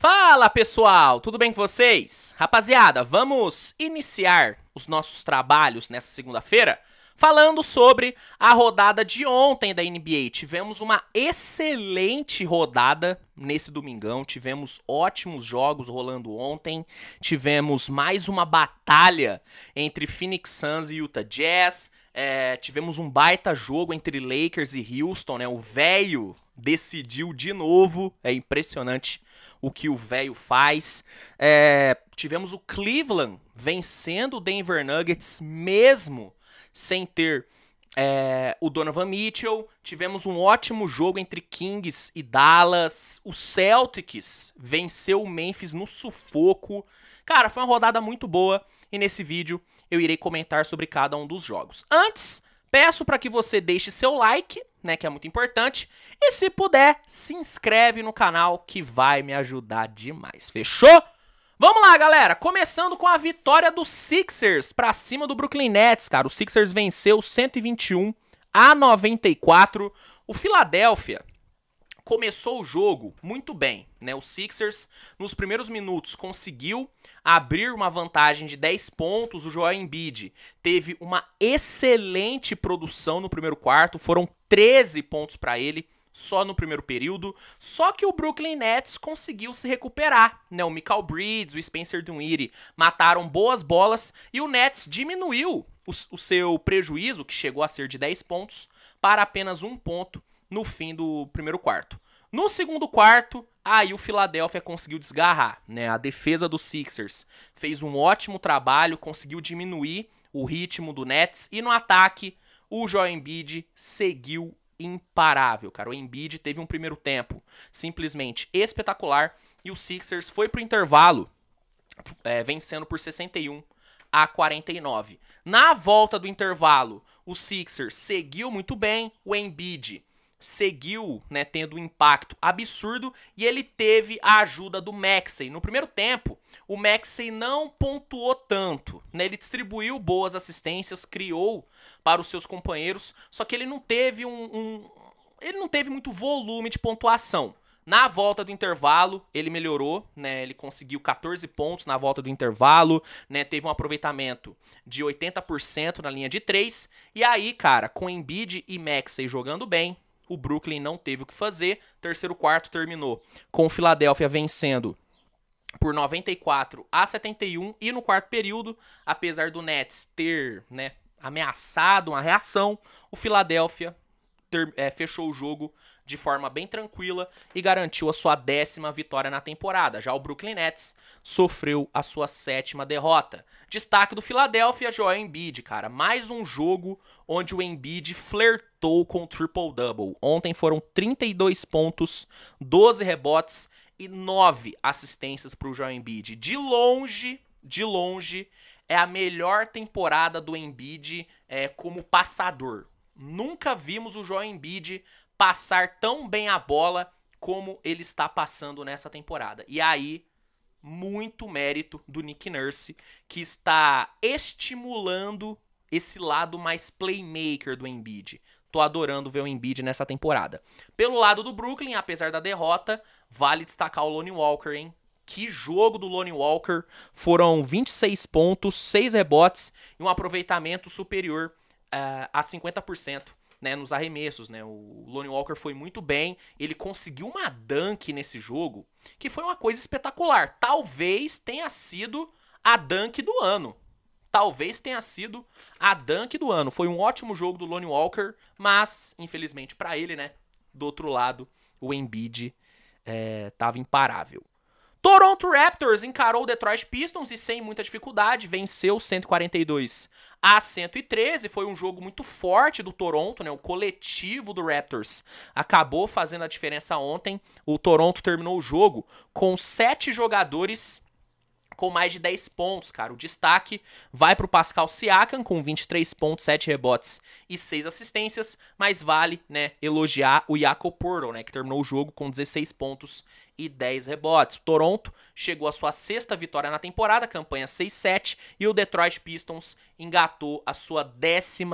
Fala pessoal, tudo bem com vocês? Rapaziada, vamos iniciar os nossos trabalhos nessa segunda-feira falando sobre a rodada de ontem da NBA. Tivemos uma excelente rodada nesse domingão, tivemos ótimos jogos rolando ontem, tivemos mais uma batalha entre Phoenix Suns e Utah Jazz. É, tivemos um baita jogo entre Lakers e Houston, né? O velho decidiu de novo. É impressionante o que o velho faz. É, tivemos o Cleveland vencendo o Denver Nuggets mesmo sem ter é, o Donovan Mitchell. Tivemos um ótimo jogo entre Kings e Dallas. O Celtics venceu o Memphis no sufoco. Cara, foi uma rodada muito boa e nesse vídeo eu irei comentar sobre cada um dos jogos. Antes, peço para que você deixe seu like né, que é muito importante. E se puder, se inscreve no canal que vai me ajudar demais. Fechou? Vamos lá, galera. Começando com a vitória do Sixers para cima do Brooklyn Nets, cara. O Sixers venceu 121 a 94. O Philadelphia começou o jogo muito bem, né? O Sixers nos primeiros minutos conseguiu abrir uma vantagem de 10 pontos. O Joel Embiid teve uma excelente produção no primeiro quarto, foram 13 pontos para ele só no primeiro período. Só que o Brooklyn Nets conseguiu se recuperar. Né? O Michael Bridges, o Spencer Dinwiddie mataram boas bolas e o Nets diminuiu o, o, seu prejuízo, que chegou a ser de 10 pontos, para apenas um ponto no fim do primeiro quarto. No segundo quarto, aí o Philadelphia conseguiu desgarrar, né? A defesa do Sixers fez um ótimo trabalho, conseguiu diminuir o ritmo do Nets e no ataque o Joel Embiid seguiu imparável, cara. O Embiid teve um primeiro tempo simplesmente espetacular e o Sixers foi pro intervalo é, vencendo por 61 a 49. Na volta do intervalo, o Sixers seguiu muito bem, o Embiid seguiu né, tendo um impacto absurdo e ele teve a ajuda do Maxey. No primeiro tempo, o Maxey não pontuou tanto. Né? Ele distribuiu boas assistências, criou para os seus companheiros, só que ele não teve um, um ele não teve muito volume de pontuação. Na volta do intervalo, ele melhorou, né? Ele conseguiu 14 pontos na volta do intervalo, né? Teve um aproveitamento de 80% na linha de 3. E aí, cara, com Embiid e Maxey jogando bem, o Brooklyn não teve o que fazer. Terceiro quarto terminou com o Philadelphia vencendo por 94 a 71 e no quarto período, apesar do Nets ter, né, ameaçado uma reação, o Philadelphia ter, é, fechou o jogo de forma bem tranquila e garantiu a sua décima vitória na temporada. Já o Brooklyn Nets sofreu a sua sétima derrota. Destaque do Philadelphia, Joel Embiid, cara. Mais um jogo onde o Embiid flertou com o triple-double. Ontem foram 32 pontos, 12 rebotes e 9 assistências para o Joel Embiid. De longe, de longe, é a melhor temporada do Embiid é, como passador. Nunca vimos o Joel Embiid passar tão bem a bola como ele está passando nessa temporada. E aí, muito mérito do Nick Nurse, que está estimulando esse lado mais playmaker do Embiid. Tô adorando ver o Embiid nessa temporada. Pelo lado do Brooklyn, apesar da derrota, vale destacar o Lonnie Walker, hein? Que jogo do Lonnie Walker! Foram 26 pontos, 6 rebotes e um aproveitamento superior uh, a 50%. Né, nos arremessos, né? O Lonnie Walker foi muito bem, ele conseguiu uma dunk nesse jogo, que foi uma coisa espetacular. Talvez tenha sido a dunk do ano. Talvez tenha sido a dunk do ano. Foi um ótimo jogo do Lonnie Walker, mas infelizmente para ele, né, do outro lado, o Embiid estava eh, imparável. Toronto Raptors encarou o Detroit Pistons e sem muita dificuldade venceu 142 a 113. Foi um jogo muito forte do Toronto, né? O coletivo do Raptors acabou fazendo a diferença ontem. O Toronto terminou o jogo com sete jogadores com mais de 10 pontos, cara. O destaque vai para o Pascal Siakam com 23 pontos, 7 rebotes e 6 assistências, mas vale, né, elogiar o Jaco Porto, né, que terminou o jogo com 16 pontos e 10 rebotes. Toronto chegou à sua sexta vitória na temporada, campanha 6-7, e o Detroit Pistons engatou a sua 12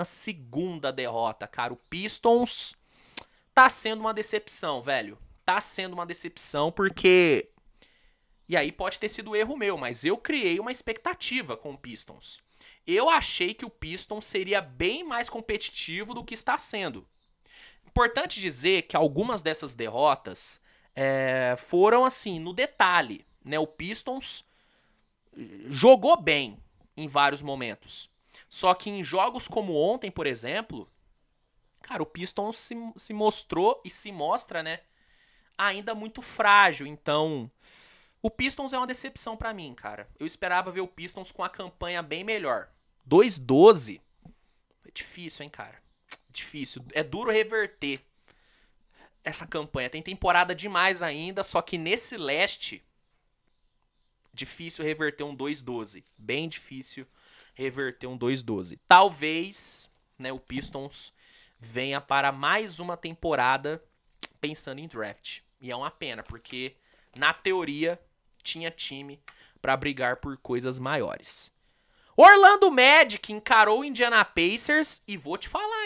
derrota, cara. O Pistons tá sendo uma decepção, velho. Tá sendo uma decepção porque. E aí pode ter sido erro meu, mas eu criei uma expectativa com o Pistons. Eu achei que o Pistons seria bem mais competitivo do que está sendo. Importante dizer que algumas dessas derrotas é, foram assim, no detalhe. Né? O Pistons eh, jogou bem em vários momentos. Só que em jogos como ontem, por exemplo, cara, o Pistons se, se mostrou e se mostra, né? Ainda muito frágil. Então, o Pistons é uma decepção para mim, cara. Eu esperava ver o Pistons com a campanha bem melhor. 2-12. É difícil, hein, cara? difícil. É duro reverter essa campanha. Tem temporada demais ainda, só que nesse leste, difícil reverter um 2-12. Bem difícil reverter um 2-12. Talvez né, o Pistons venha para mais uma temporada pensando em draft. E é uma pena, porque na teoria tinha time para brigar por coisas maiores. Orlando Magic encarou o Indiana Pacers e vou te falar,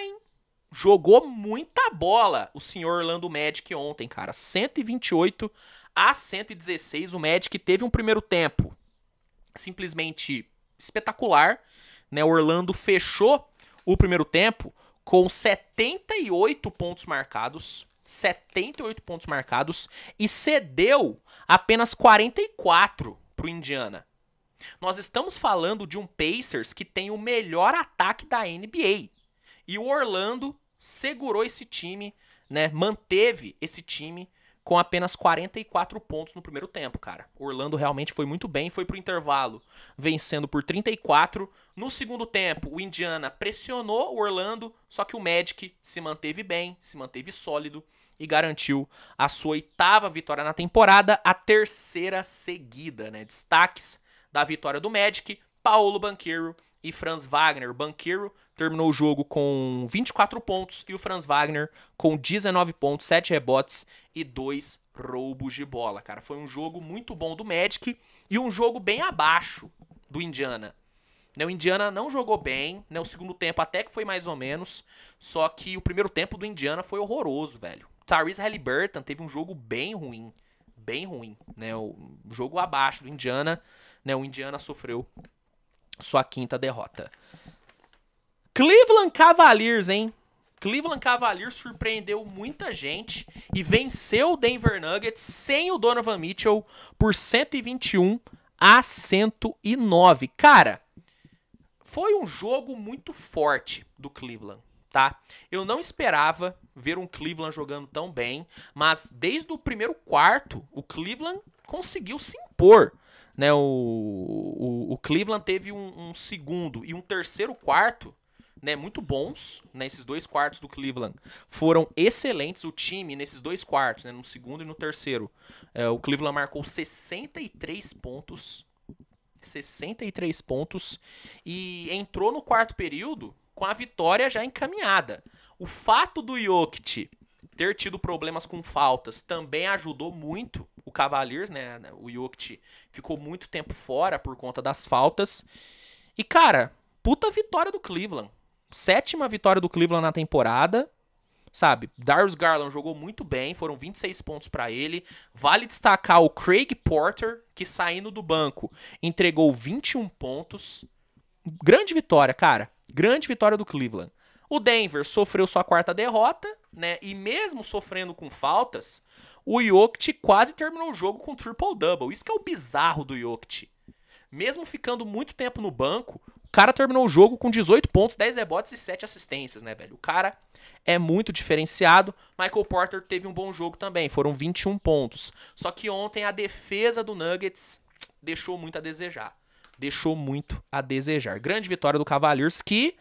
jogou muita bola o senhor Orlando Magic ontem, cara. 128 a 116. O Magic teve um primeiro tempo simplesmente espetacular. Né? O Orlando fechou o primeiro tempo com 78 pontos marcados. 78 pontos marcados e cedeu apenas 44 para o Indiana. Nós estamos falando de um Pacers que tem o melhor ataque da NBA. E o Orlando segurou esse time, né? Manteve esse time com apenas 44 pontos no primeiro tempo, cara. Orlando realmente foi muito bem, foi pro intervalo, vencendo por 34. No segundo tempo, o Indiana pressionou o Orlando, só que o Magic se manteve bem, se manteve sólido e garantiu a sua oitava vitória na temporada, a terceira seguida, né? Destaques da vitória do Magic, Paulo Banqueiro e Franz Wagner. Banqueiro terminou o jogo com 24 pontos e o Franz Wagner com 19 pontos, 7 rebotes e 2 roubos de bola, cara. Foi um jogo muito bom do Magic e um jogo bem abaixo do Indiana. Né, o Indiana não jogou bem, né? O segundo tempo até que foi mais ou menos, só que o primeiro tempo do Indiana foi horroroso, velho. Tyrese Halliburton teve um jogo bem ruim, bem ruim, né? O jogo abaixo do Indiana, né? O Indiana sofreu sua quinta derrota. Cleveland Cavaliers, hein? Cleveland Cavaliers surpreendeu muita gente e venceu o Denver Nuggets sem o Donovan Mitchell por 121 a 109. Cara, foi um jogo muito forte do Cleveland, tá? Eu não esperava ver um Cleveland jogando tão bem, mas desde o primeiro quarto, o Cleveland conseguiu se impor. Né, o, o, o Cleveland teve um, um segundo e um terceiro quarto né, muito bons, né, esses dois quartos do Cleveland foram excelentes, o time nesses dois quartos, né, no segundo e no terceiro, é, o Cleveland marcou 63 pontos, 63 pontos, e entrou no quarto período com a vitória já encaminhada. O fato do Jokic ter tido problemas com faltas também ajudou muito o Cavaliers, né? O Jokic ficou muito tempo fora por conta das faltas. E, cara, puta vitória do Cleveland sétima vitória do Cleveland na temporada. Sabe, Darius Garland jogou muito bem, foram 26 pontos para ele. Vale destacar o Craig Porter, que saindo do banco entregou 21 pontos. Grande vitória, cara. Grande vitória do Cleveland. O Denver sofreu sua quarta derrota, né? E mesmo sofrendo com faltas, o Jokic quase terminou o jogo com triple-double. Isso que é o bizarro do Jokic. Mesmo ficando muito tempo no banco, cara terminou o jogo com 18 pontos, 10 rebotes e 7 assistências, né, velho? O cara é muito diferenciado. Michael Porter teve um bom jogo também, foram 21 pontos. Só que ontem a defesa do Nuggets deixou muito a desejar. Deixou muito a desejar. Grande vitória do Cavaliers que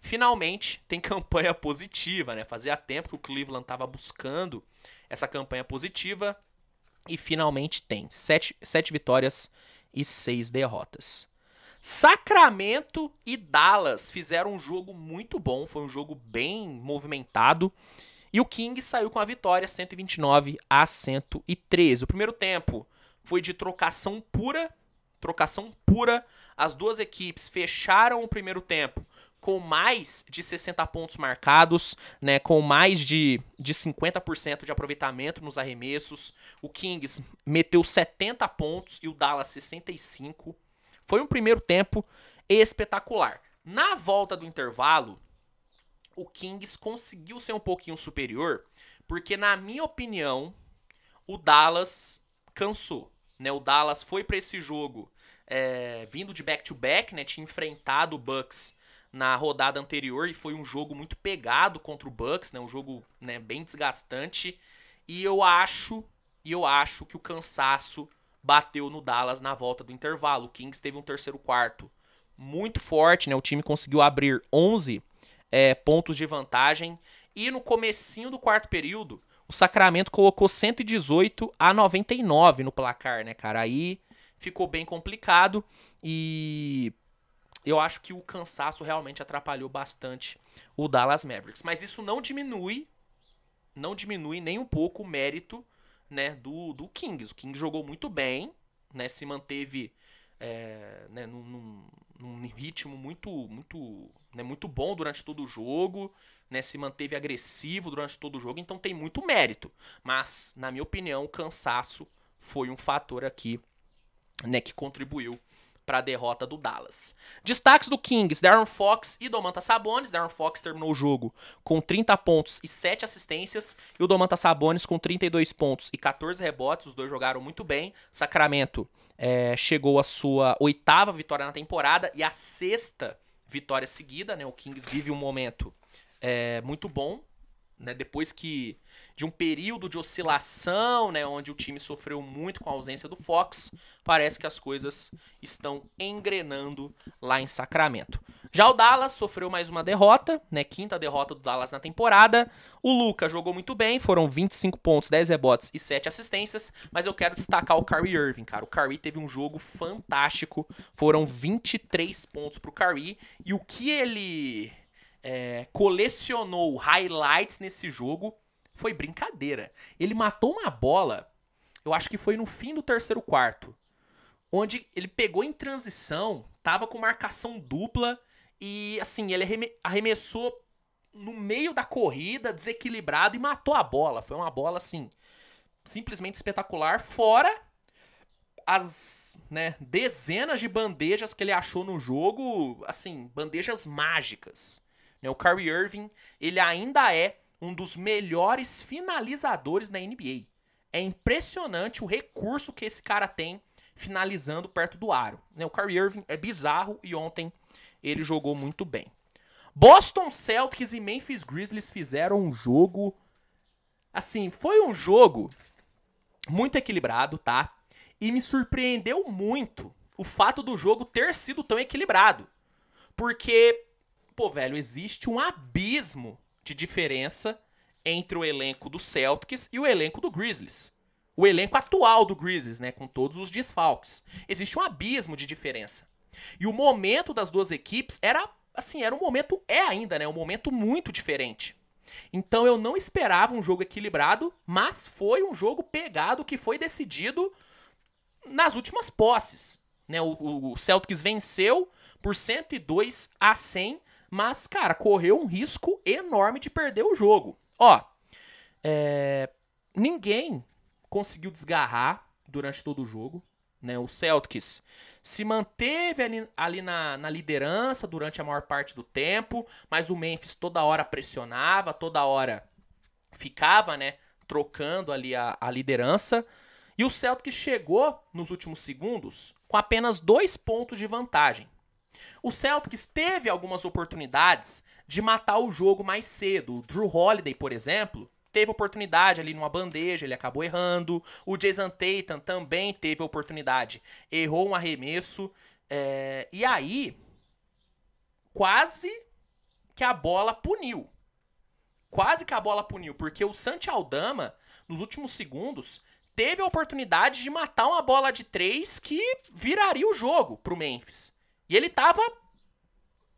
finalmente tem campanha positiva, né? Fazia tempo que o Cleveland estava buscando essa campanha positiva e finalmente tem. Sete, sete vitórias e seis derrotas. Sacramento e Dallas fizeram um jogo muito bom, foi um jogo bem movimentado. E o King saiu com a vitória 129 a 113. O primeiro tempo foi de trocação pura, trocação pura. As duas equipes fecharam o primeiro tempo com mais de 60 pontos marcados, né, com mais de, de 50% de aproveitamento nos arremessos. O Kings meteu 70 pontos e o Dallas 65. Foi um primeiro tempo espetacular. Na volta do intervalo, o Kings conseguiu ser um pouquinho superior, porque na minha opinião, o Dallas cansou. Né? O Dallas foi para esse jogo é, vindo de back-to-back, -back, né? tinha enfrentado o Bucks na rodada anterior e foi um jogo muito pegado contra o Bucks, né? um jogo né, bem desgastante. E eu acho, e eu acho que o cansaço bateu no Dallas na volta do intervalo. O Kings teve um terceiro quarto muito forte, né? O time conseguiu abrir 11 é, pontos de vantagem e no comecinho do quarto período, o Sacramento colocou 118 a 99 no placar, né, cara? Aí ficou bem complicado e eu acho que o cansaço realmente atrapalhou bastante o Dallas Mavericks, mas isso não diminui não diminui nem um pouco o mérito né, do, do Kings. O Kings jogou muito bem, né, se manteve é, né, num, num, ritmo muito muito né, muito bom durante todo o jogo, né, se manteve agressivo durante todo o jogo, então tem muito mérito. Mas, na minha opinião, o cansaço foi um fator aqui né, que contribuiu para a derrota do Dallas. Destaques do Kings, Darren Fox e Domantas Sabonis. Darren Fox terminou o jogo com 30 pontos e 7 assistências e o Domantas Sabonis com 32 pontos e 14 rebotes. Os dois jogaram muito bem. Sacramento é, chegou à sua oitava vitória na temporada e a sexta vitória seguida. Né? O Kings vive um momento é, muito bom. Né? Depois que de um período de oscilação, né, onde o time sofreu muito com a ausência do Fox, parece que as coisas estão engrenando lá em Sacramento. Já o Dallas sofreu mais uma derrota, né, quinta derrota do Dallas na temporada. O Luca jogou muito bem, foram 25 pontos, 10 rebotes e 7 assistências, mas eu quero destacar o Kyrie Irving, cara. O Kyrie teve um jogo fantástico, foram 23 pontos pro Kyrie e o que ele é, colecionou highlights nesse jogo foi brincadeira. Ele matou uma bola, eu acho que foi no fim do terceiro quarto, onde ele pegou em transição, tava com marcação dupla e assim, ele arremessou no meio da corrida, desequilibrado e matou a bola. Foi uma bola assim, simplesmente espetacular, fora as né, dezenas de bandejas que ele achou no jogo, assim, bandejas mágicas. Né? O Kyrie Irving, ele ainda é um dos melhores finalizadores da NBA. É impressionante o recurso que esse cara tem finalizando perto do aro. Né? O Kyrie Irving é bizarro e ontem ele jogou muito bem. Boston Celtics e Memphis Grizzlies fizeram um jogo. Assim, foi um jogo muito equilibrado, tá? E me surpreendeu muito o fato do jogo ter sido tão equilibrado. Porque, pô, velho, existe um abismo de diferença entre o elenco do Celtics e o elenco do Grizzlies. O elenco atual do Grizzlies, né, com todos os desfalques. Existe um abismo de diferença. E o momento das duas equipes era assim, era um momento é ainda, né, um momento muito diferente. Então eu não esperava um jogo equilibrado, mas foi um jogo pegado que foi decidido nas últimas posses. Né? O, o Celtics venceu por 102 a 100 mas, cara, correu um risco enorme de perder o jogo. Ó, é, ninguém conseguiu desgarrar durante todo o jogo. Né? O Celtics se manteve ali, ali na, na, liderança durante a maior parte do tempo, mas o Memphis toda hora pressionava, toda hora ficava, né? Trocando ali a, a liderança. E o Celtics chegou nos últimos segundos com apenas dois pontos de vantagem. O Celtics teve algumas oportunidades de matar o jogo mais cedo. O Drew Holiday, por exemplo, teve oportunidade ali numa bandeja, ele acabou errando. O Jason Tatum também teve oportunidade, errou um arremesso. É... e aí, quase que a bola puniu. Quase que a bola puniu, porque o Santi Aldama, nos últimos segundos, teve a oportunidade de matar uma bola de três que viraria o jogo pro Memphis. E ele tava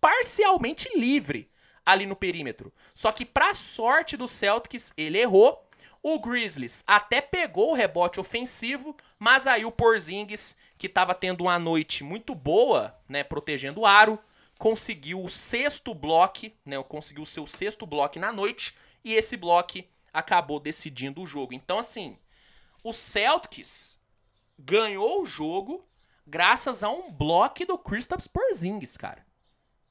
parcialmente livre ali no perímetro. Só que para sorte do Celtics, ele errou. O Grizzlies até pegou o rebote ofensivo, mas aí o Porzingis, que estava tendo uma noite muito boa, né, protegendo o aro, conseguiu o sexto bloco, né, conseguiu o seu sexto bloco na noite, e esse bloco acabou decidindo o jogo. Então assim, o Celtics ganhou o jogo graças a um bloco do Kristaps Porzingis, cara.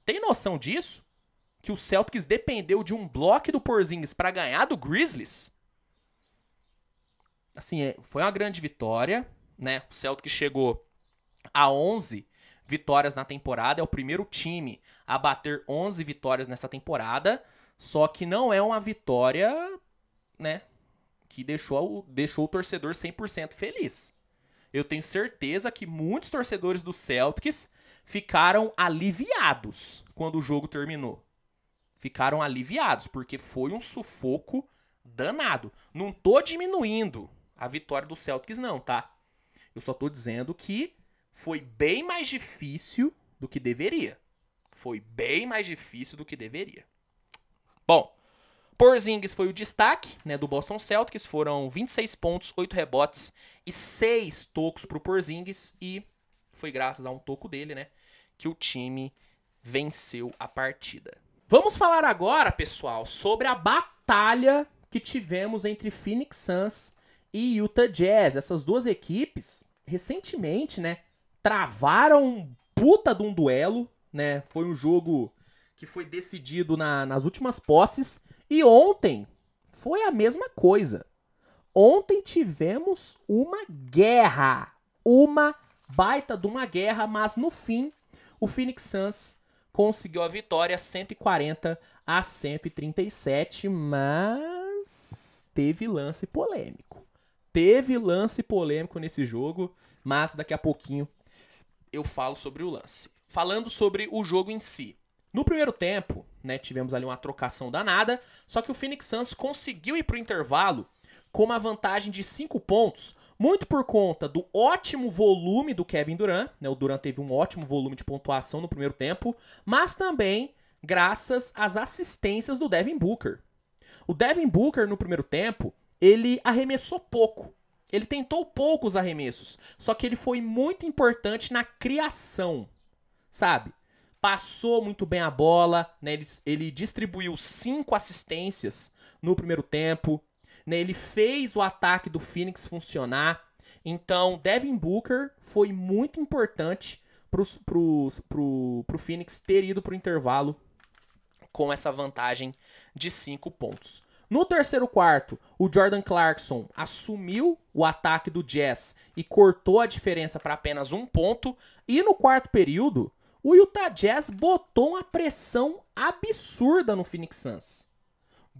Tem noção disso? Que o Celtics dependeu de um bloco do Porzingis para ganhar do Grizzlies? Assim, é, foi uma grande vitória, né? O Celtics chegou a 11 vitórias na temporada, é o primeiro time a bater 11 vitórias nessa temporada, só que não é uma vitória, né, que deixou o, deixou o torcedor 100% feliz. Eu tenho certeza que muitos torcedores do Celtics ficaram aliviados quando o jogo terminou. Ficaram aliviados, porque foi um sufoco danado. Não tô diminuindo a vitória do Celtics, não, tá? Eu só tô dizendo que foi bem mais difícil do que deveria. Foi bem mais difícil do que deveria. Bom, Porzingis foi o destaque né, do Boston Celtics, foram 26 pontos, 8 rebotes e seis tocos para o Porzingis e foi graças a um toco dele, né, que o time venceu a partida. Vamos falar agora, pessoal, sobre a batalha que tivemos entre Phoenix Suns e Utah Jazz. Essas duas equipes recentemente, né, travaram um puta de um duelo, né? Foi um jogo que foi decidido na, nas últimas posses e ontem foi a mesma coisa. Ontem tivemos uma guerra, uma baita de uma guerra, mas no fim o Phoenix Suns conseguiu a vitória 140 a 137, mas teve lance polêmico. Teve lance polêmico nesse jogo, mas daqui a pouquinho eu falo sobre o lance. Falando sobre o jogo em si. No primeiro tempo, né, tivemos ali uma trocação danada, só que o Phoenix Suns conseguiu ir pro intervalo com uma vantagem de 5 pontos, muito por conta do ótimo volume do Kevin Durant, né? O Durant teve um ótimo volume de pontuação no primeiro tempo, mas também graças às assistências do Devin Booker. O Devin Booker no primeiro tempo, ele arremessou pouco. Ele tentou poucos arremessos, só que ele foi muito importante na criação, sabe? Passou muito bem a bola, né? ele, ele distribuiu cinco assistências no primeiro tempo, né? Ele fez o ataque do Phoenix funcionar. Então, Devin Booker foi muito importante para o Phoenix ter ido para o intervalo com essa vantagem de 5 pontos. No terceiro quarto, o Jordan Clarkson assumiu o ataque do Jazz e cortou a diferença para apenas um ponto. E no quarto período, o Utah Jazz botou uma pressão absurda no Phoenix Suns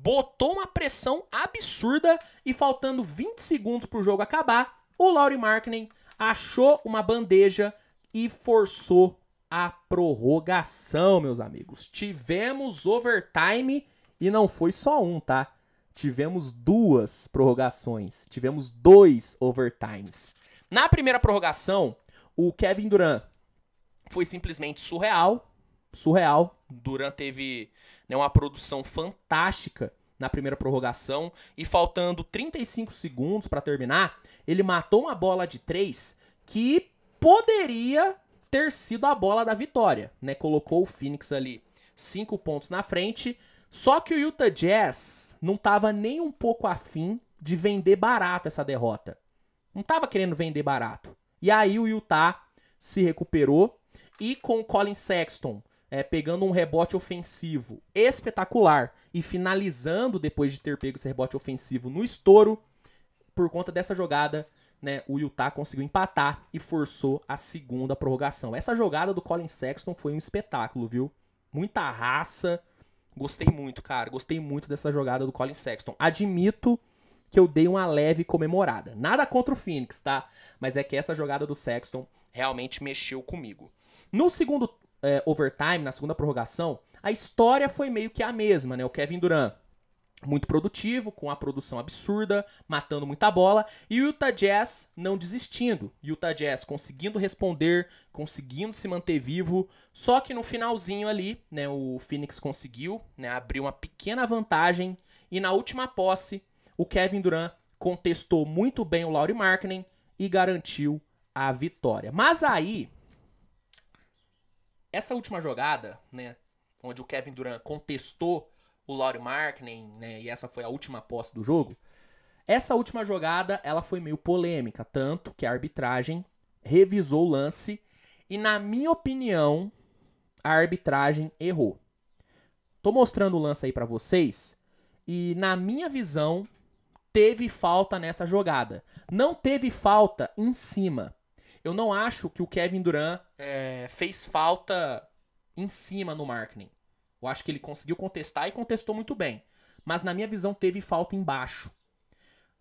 botou uma pressão absurda e faltando 20 segundos para o jogo acabar, o Laurie Markkinen achou uma bandeja e forçou a prorrogação, meus amigos. Tivemos overtime e não foi só um, tá? Tivemos duas prorrogações, tivemos dois overtimes. Na primeira prorrogação, o Kevin Durant foi simplesmente surreal, surreal. Durant teve né, uma produção fantástica na primeira prorrogação e faltando 35 segundos para terminar, ele matou uma bola de três que poderia ter sido a bola da vitória, né? Colocou o Phoenix ali cinco pontos na frente. Só que o Utah Jazz não estava nem um pouco afim de vender barato essa derrota. Não estava querendo vender barato. E aí o Utah se recuperou e com o Colin Sexton é, pegando um rebote ofensivo espetacular e finalizando depois de ter pego esse rebote ofensivo no estouro, por conta dessa jogada, né, o Utah conseguiu empatar e forçou a segunda prorrogação. Essa jogada do Colin Sexton foi um espetáculo, viu? Muita raça. Gostei muito, cara. Gostei muito dessa jogada do Colin Sexton. Admito que eu dei uma leve comemorada. Nada contra o Phoenix, tá? Mas é que essa jogada do Sexton realmente mexeu comigo. No segundo, é, overtime, na segunda prorrogação, a história foi meio que a mesma, né? O Kevin Durant muito produtivo, com a produção absurda, matando muita bola, e o Utah Jazz não desistindo. Utah Jazz conseguindo responder, conseguindo se manter vivo, só que no finalzinho ali, né, o Phoenix conseguiu, né, abrir uma pequena vantagem e na última posse, o Kevin Durant contestou muito bem o Laurie Markkinen e garantiu a vitória. Mas aí, essa última jogada, né, onde o Kevin Durant contestou o Laurie Markkinen, né, e essa foi a última posse do jogo, essa última jogada ela foi meio polêmica, tanto que a arbitragem revisou o lance e, na minha opinião, a arbitragem errou. Tô mostrando o lance aí para vocês e, na minha visão, teve falta nessa jogada. Não teve falta em cima, eu não acho que o Kevin Durant é, fez falta em cima no marketing. Eu acho que ele conseguiu contestar e contestou muito bem. Mas na minha visão teve falta embaixo.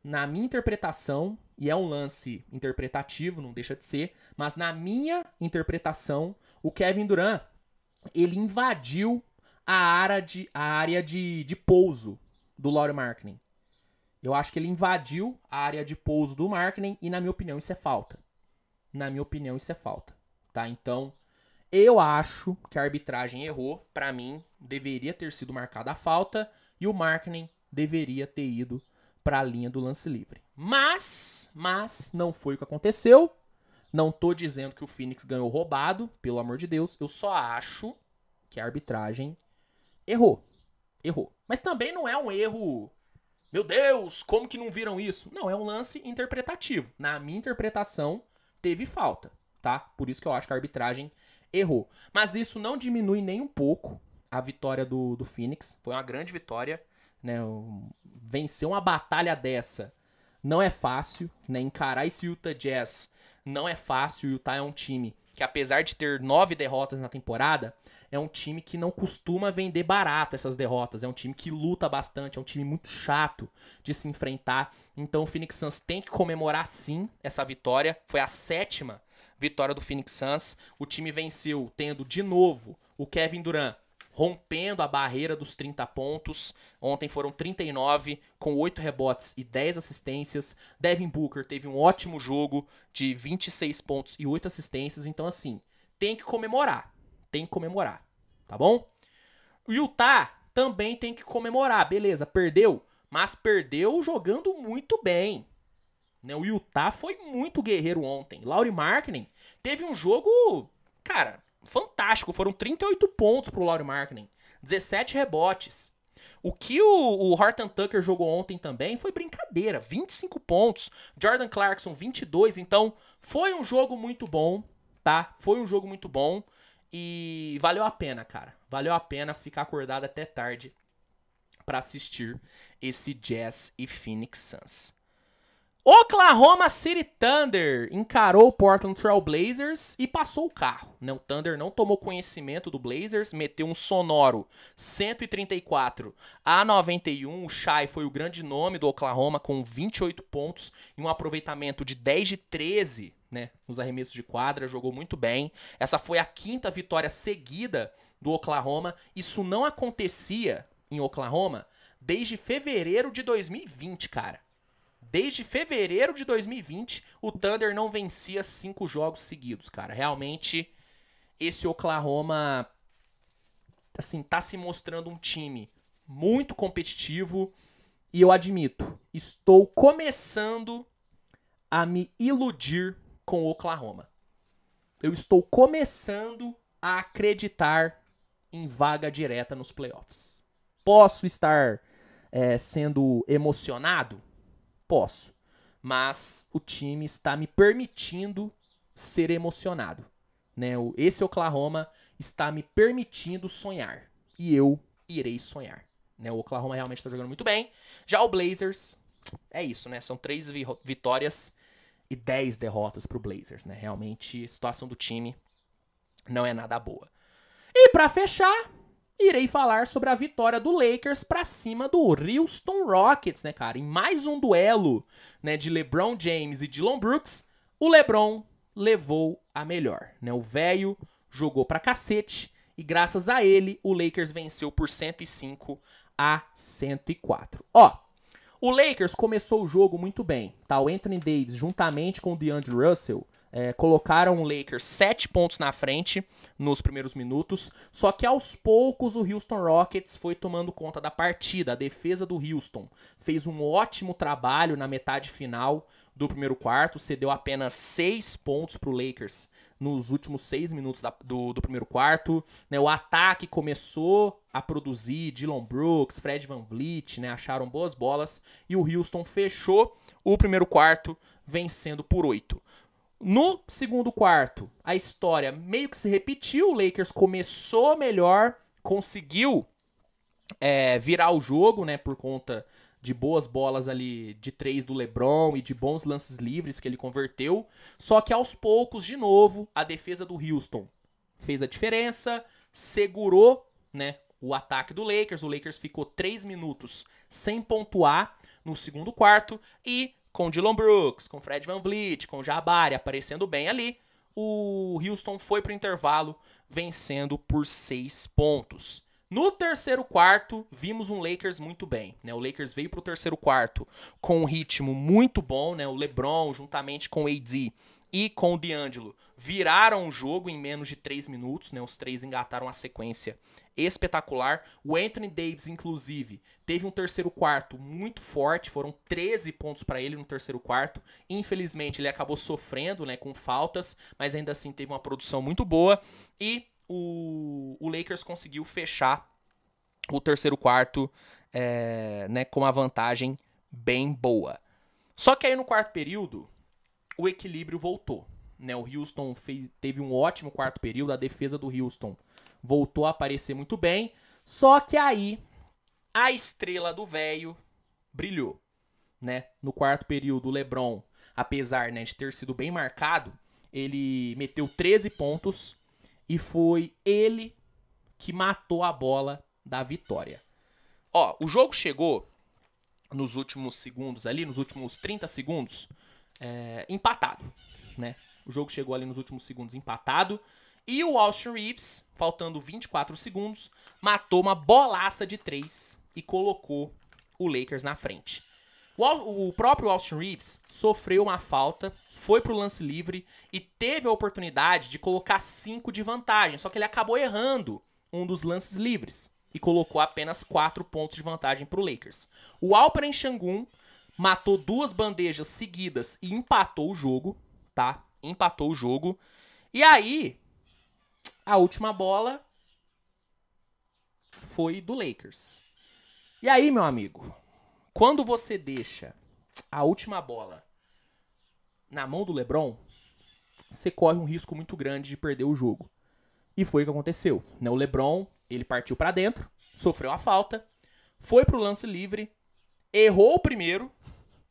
Na minha interpretação, e é um lance interpretativo, não deixa de ser, mas na minha interpretação, o Kevin Durant ele invadiu a área de, a área de, de pouso do Laurie Marketing. Eu acho que ele invadiu a área de pouso do Marketing e, na minha opinião, isso é falta. Na minha opinião, isso é falta, tá? Então, eu acho que a arbitragem errou. Para mim, deveria ter sido marcada a falta e o Markkanen deveria ter ido para a linha do lance livre. Mas, mas não foi o que aconteceu. Não tô dizendo que o Phoenix ganhou roubado, pelo amor de Deus. Eu só acho que a arbitragem errou. Errou. Mas também não é um erro. Meu Deus, como que não viram isso? Não, é um lance interpretativo. Na minha interpretação, teve falta, tá? Por isso que eu acho que a arbitragem errou. Mas isso não diminui nem um pouco a vitória do, do Phoenix. Foi uma grande vitória. Né? Vencer uma batalha dessa não é fácil. Né? Encarar esse Utah Jazz não é fácil. O Utah é um time que apesar de ter nove derrotas na temporada, é um time que não costuma vender barato essas derrotas. É um time que luta bastante, é um time muito chato de se enfrentar. Então o Phoenix Suns tem que comemorar sim essa vitória. Foi a sétima vitória do Phoenix Suns. O time venceu tendo de novo o Kevin Durant rompendo a barreira dos 30 pontos. Ontem foram 39, com 8 rebotes e 10 assistências. Devin Booker teve um ótimo jogo de 26 pontos e 8 assistências. Então, assim, tem que comemorar. Tem que comemorar, tá bom? O Utah também tem que comemorar. Beleza, perdeu, mas perdeu jogando muito bem. Né? O Utah foi muito guerreiro ontem. Laurie Markkinen teve um jogo, cara, fantástico. Foram 38 pontos pro Laurie Markkinen, 17 rebotes. O que o, o Horton Tucker jogou ontem também foi brincadeira, 25 pontos, Jordan Clarkson 22, então foi um jogo muito bom, tá? Foi um jogo muito bom e valeu a pena, cara. Valeu a pena ficar acordado até tarde para assistir esse Jazz e Phoenix Suns. Oklahoma City Thunder encarou o Portland Trail Blazers e passou o carro. Né? O Thunder não tomou conhecimento do Blazers, meteu um sonoro 134 a 91. O Shai foi o grande nome do Oklahoma com 28 pontos e um aproveitamento de 10 de 13 né, nos arremessos de quadra, jogou muito bem. Essa foi a quinta vitória seguida do Oklahoma. Isso não acontecia em Oklahoma desde fevereiro de 2020, cara. Desde fevereiro de 2020, o Thunder não vencia cinco jogos seguidos, cara. Realmente, esse Oklahoma assim, tá se mostrando um time muito competitivo e eu admito, estou começando a me iludir com o Oklahoma. Eu estou começando a acreditar em vaga direta nos playoffs. Posso estar é, sendo emocionado? Posso. Mas o time está me permitindo ser emocionado. Né? Esse Oklahoma está me permitindo sonhar. E eu irei sonhar. Né? O Oklahoma realmente está jogando muito bem. Já o Blazers, é isso, né? São três vi vitórias e dez derrotas para o Blazers. Né? Realmente, a situação do time não é nada boa. E para fechar, irei falar sobre a vitória do Lakers para cima do Houston Rockets, né, cara? Em mais um duelo, né, de LeBron James e Dylan Brooks, o LeBron levou a melhor, né? O velho jogou pra cacete e graças a ele o Lakers venceu por 105 a 104. Ó, o Lakers começou o jogo muito bem, tá? O Anthony Davis, juntamente com o DeAndre Russell, é, colocaram o Lakers sete pontos na frente nos primeiros minutos, só que aos poucos o Houston Rockets foi tomando conta da partida. A defesa do Houston fez um ótimo trabalho na metade final do primeiro quarto, cedeu apenas seis pontos para o Lakers nos últimos seis minutos da, do, do, primeiro quarto. Né? O ataque começou a produzir Dylan Brooks, Fred Van Vliet, né? acharam boas bolas e o Houston fechou o primeiro quarto vencendo por oito. No segundo quarto, a história meio que se repetiu. O Lakers começou melhor, conseguiu é, virar o jogo, né, por conta de boas bolas ali de três do LeBron e de bons lances livres que ele converteu. Só que aos poucos, de novo, a defesa do Houston fez a diferença, segurou, né, o ataque do Lakers. O Lakers ficou três minutos sem pontuar no segundo quarto e com Dylan Brooks, com Fred Van Vliet, com Jabari aparecendo bem ali, o Houston foi pro intervalo vencendo por seis pontos. No terceiro quarto, vimos um Lakers muito bem. Né? O Lakers veio para o terceiro quarto com um ritmo muito bom. Né? O LeBron, juntamente com o AD e com o D'Angelo, viraram o jogo em menos de três minutos. Né? Os três engataram a sequência espetacular. O Anthony Davis, inclusive, teve um terceiro quarto muito forte. Foram 13 pontos para ele no terceiro quarto. Infelizmente, ele acabou sofrendo né, com faltas, mas ainda assim teve uma produção muito boa. E o, o Lakers conseguiu fechar o terceiro quarto é, né, com uma vantagem bem boa. Só que aí no quarto período, o equilíbrio voltou. Né? O Houston fez, teve um ótimo quarto período, a defesa do Houston voltou a aparecer muito bem. Só que aí a estrela do velho brilhou. Né? No quarto período, o LeBron, apesar né, de ter sido bem marcado, ele meteu 13 pontos e foi ele que matou a bola da vitória. Ó, o jogo chegou nos últimos segundos ali, nos últimos 30 segundos, é, empatado, né? O jogo chegou ali nos últimos segundos empatado. E o Austin Reeves, faltando 24 segundos, matou uma bolaça de 3 e colocou o Lakers na frente. O, o próprio Austin Reeves sofreu uma falta, foi pro lance livre e teve a oportunidade de colocar 5 de vantagem, só que ele acabou errando um dos lances livres e colocou apenas 4 pontos de vantagem pro Lakers. O Alperen Shangun matou duas bandejas seguidas e empatou o jogo, tá? Empatou o jogo. E aí, a última bola foi do Lakers. E aí, meu amigo, quando você deixa a última bola na mão do LeBron, você corre um risco muito grande de perder o jogo. E foi o que aconteceu. Né? O LeBron, ele partiu para dentro, sofreu a falta, foi pro lance livre, errou o primeiro,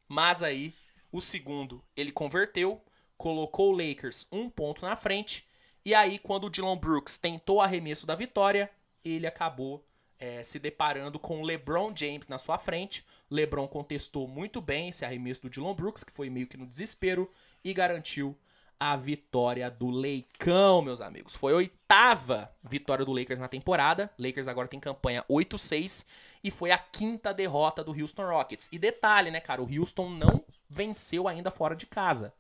mas aí o segundo ele converteu, colocou o Lakers um ponto na frente. E aí, quando o Dylan Brooks tentou o arremesso da vitória, ele acabou é, se deparando com LeBron James na sua frente. LeBron contestou muito bem esse arremesso do Dylan Brooks, que foi meio que no desespero, e garantiu a vitória do Leicão, meus amigos. Foi a oitava vitória do Lakers na temporada. Lakers agora tem campanha 8-6 e foi a quinta derrota do Houston Rockets. E detalhe, né, cara, o Houston não venceu ainda fora de casa.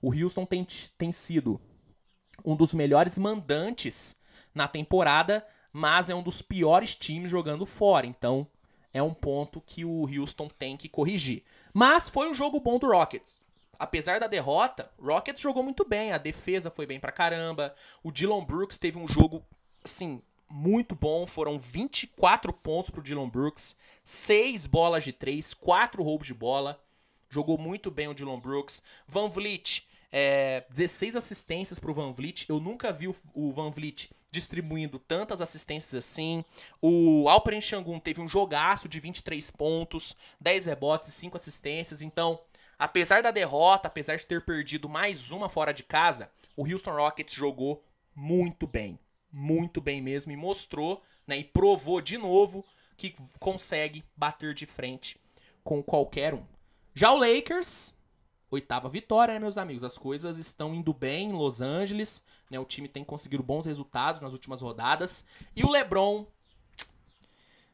O Houston tem, tem sido um dos melhores mandantes na temporada, mas é um dos piores times jogando fora. Então, é um ponto que o Houston tem que corrigir. Mas foi um jogo bom do Rockets. Apesar da derrota, Rockets jogou muito bem, a defesa foi bem pra caramba. O Dylan Brooks teve um jogo assim muito bom, foram 24 pontos pro Dylan Brooks, 6 bolas de 3, 4 roubos de bola. Jogou muito bem o Dylan Brooks. Van Vliet é, 16 assistências pro Van Vliet. Eu nunca vi o, o Van Vliet distribuindo tantas assistências assim. O Alperen Shangun teve um jogaço de 23 pontos, 10 rebotes e 5 assistências. Então, apesar da derrota, apesar de ter perdido mais uma fora de casa, o Houston Rockets jogou muito bem. Muito bem mesmo e mostrou né, e provou de novo que consegue bater de frente com qualquer um. Já o Lakers oitava vitória, né, meus amigos? As coisas estão indo bem em Los Angeles, né? O time tem conseguido bons resultados nas últimas rodadas. E o LeBron.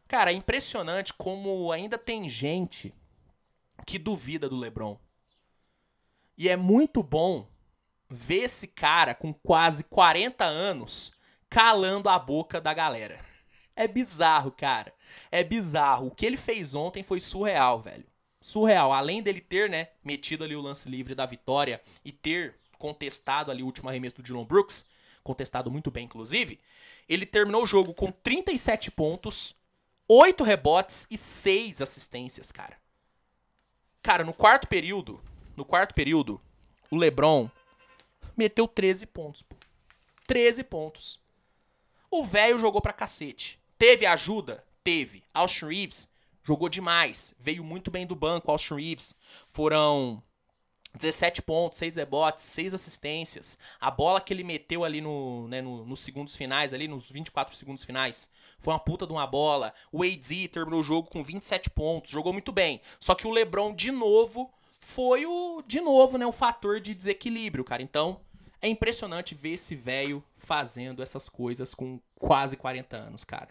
Cara, é impressionante como ainda tem gente que duvida do LeBron. E é muito bom ver esse cara com quase 40 anos calando a boca da galera. É bizarro, cara. É bizarro. O que ele fez ontem foi surreal, velho surreal. Além dele ter, né, metido ali o lance livre da vitória e ter contestado ali o último arremesso do Dylan Brooks, contestado muito bem, inclusive, ele terminou o jogo com 37 pontos, 8 rebotes e 6 assistências, cara. Cara, no quarto período, no quarto período, o LeBron meteu 13 pontos, pô. 13 pontos. O velho jogou pra cacete. Teve ajuda? Teve. Austin Reeves Jogou demais. Veio muito bem do banco, Austin Reeves. Foram 17 pontos, 6 rebotes, 6 assistências. A bola que ele meteu ali no, né, no, nos segundos finais, ali nos 24 segundos finais, foi uma puta de uma bola. O AD terminou o jogo com 27 pontos, jogou muito bem. Só que o LeBron, de novo, foi o, de novo, né, o fator de desequilíbrio, cara. Então, é impressionante ver esse velho fazendo essas coisas com quase 40 anos, cara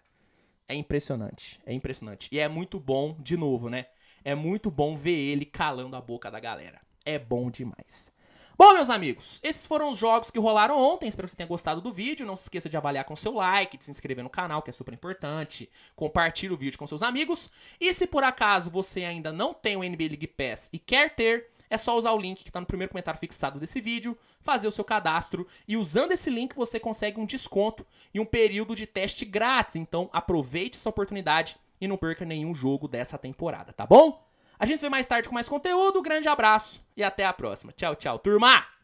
é impressionante. É impressionante. E é muito bom, de novo, né? É muito bom ver ele calando a boca da galera. É bom demais. Bom, meus amigos, esses foram os jogos que rolaram ontem. Espero que você tenha gostado do vídeo. Não se esqueça de avaliar com seu like, de se inscrever no canal, que é super importante. Compartilhe o vídeo com seus amigos. E se por acaso você ainda não tem o NBA League Pass e quer ter, é só usar o link que está no primeiro comentário fixado desse vídeo, fazer o seu cadastro e usando esse link você consegue um desconto e um período de teste grátis. Então aproveite essa oportunidade e não perca nenhum jogo dessa temporada, tá bom? A gente se vê mais tarde com mais conteúdo. Grande abraço e até a próxima. Tchau, tchau, turma!